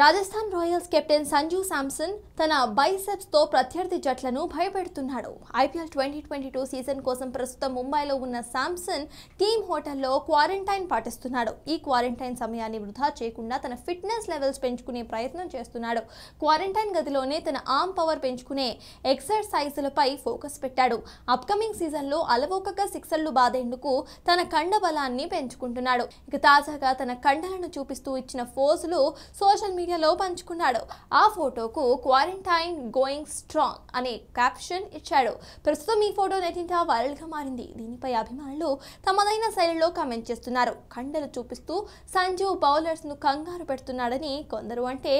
Rajasthan Royals captain Sanju Samson తన బైసెప్స్తో ప్రత్యర్థి జట్లను భయపెడుతున్నాడు IPL twenty twenty two season కోసం ప్రస్తుతం ముంబైలో ఉన్న శాంసన్ టీమ్ హోటల్లో క్వారంటైన్ పాటిస్తున్నాడు ఈ క్వారంటైన్ సమయాన్ని వృధా చేయకుండా తన ఫిట్నెస్ లెవెల్స్ పెంచుకునే ప్రయత్నం చేస్తున్నాడు క్వారంటైన్ గదిలోనే తన ఆర్మ్ పవర్ పెంచుకునే ఎక్సర్సైజులపై ఫోకస్ పెట్టాడు అప్కమింగ్ సీజన్లో అలవోకగా సిక్సర్లు బాధేందుకు తన కండ బలాన్ని పెంచుకుంటున్నాడు ఇక తాజాగా తన కండలను చూపిస్తూ ఇచ్చిన ఫోజులు సోషల్ మీడియాలో పంచుకున్నాడు ఆ ఫోటోకు క్వారంటైన్ గోయింగ్ స్ట్రాంగ్ అనే క్యాప్షన్ ఇచ్చాడు ప్రస్తుతం ఈ ఫోటో నెటింట వైరల్గా మారింది దీనిపై అభిమానులు తమదైన శైలిలో కామెంట్ చేస్తున్నారు కండలు చూపిస్తూ సంజీవ్ ను కంగారు పెడుతున్నాడని కొందరు అంటే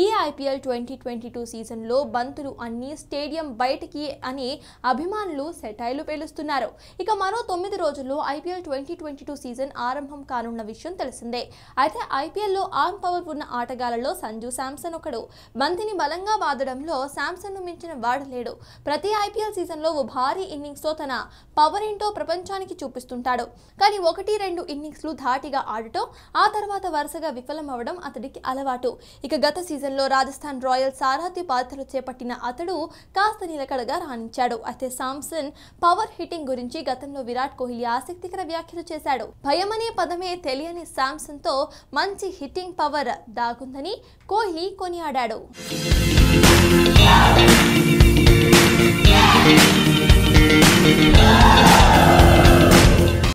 ఈ IPL twenty twenty two season లో బంతులు అన్ని స్టేడియం బయటికి అని అభిమానులు సెటైలు పేలుస్తున్నారు ఇక మరో తొమ్మిది రోజుల్లో IPL twenty twenty two season ఆరంభం కానున్న విషయం తెలిసిందే అయితే ఐపీఎల్లో ఆర్మ్ పవర్ ఉన్న ఆటగాళ్లలో టీంలో సంజు శాంసన్ ఒకడు బంతిని బలంగా వాదడంలో శాంసన్ను మించిన వాడు లేడు ప్రతి ఐపీఎల్ సీజన్లో ఓ భారీ ఇన్నింగ్స్తో తన పవర్ ఏంటో ప్రపంచానికి చూపిస్తుంటాడు కానీ ఒకటి రెండు ఇన్నింగ్స్లు ధాటిగా ఆడటం ఆ తర్వాత వరుసగా విఫలం అవడం అతడికి అలవాటు ఇక గత సీజన్లో రాజస్థాన్ రాయల్స్ సారథ్య పాత్రలు చేపట్టిన అతడు కాస్త నిలకడగా రాణించాడు అయితే సామ్సన్ పవర్ హిట్టింగ్ గురించి గతంలో విరాట్ కోహ్లీ ఆసక్తికర వ్యాఖ్యలు చేశాడు భయమనే పదమే తెలియని శాంసన్ తో మంచి హిట్టింగ్ పవర్ దాగుందని కోహ్లీ కొనియాడాడు Yeah.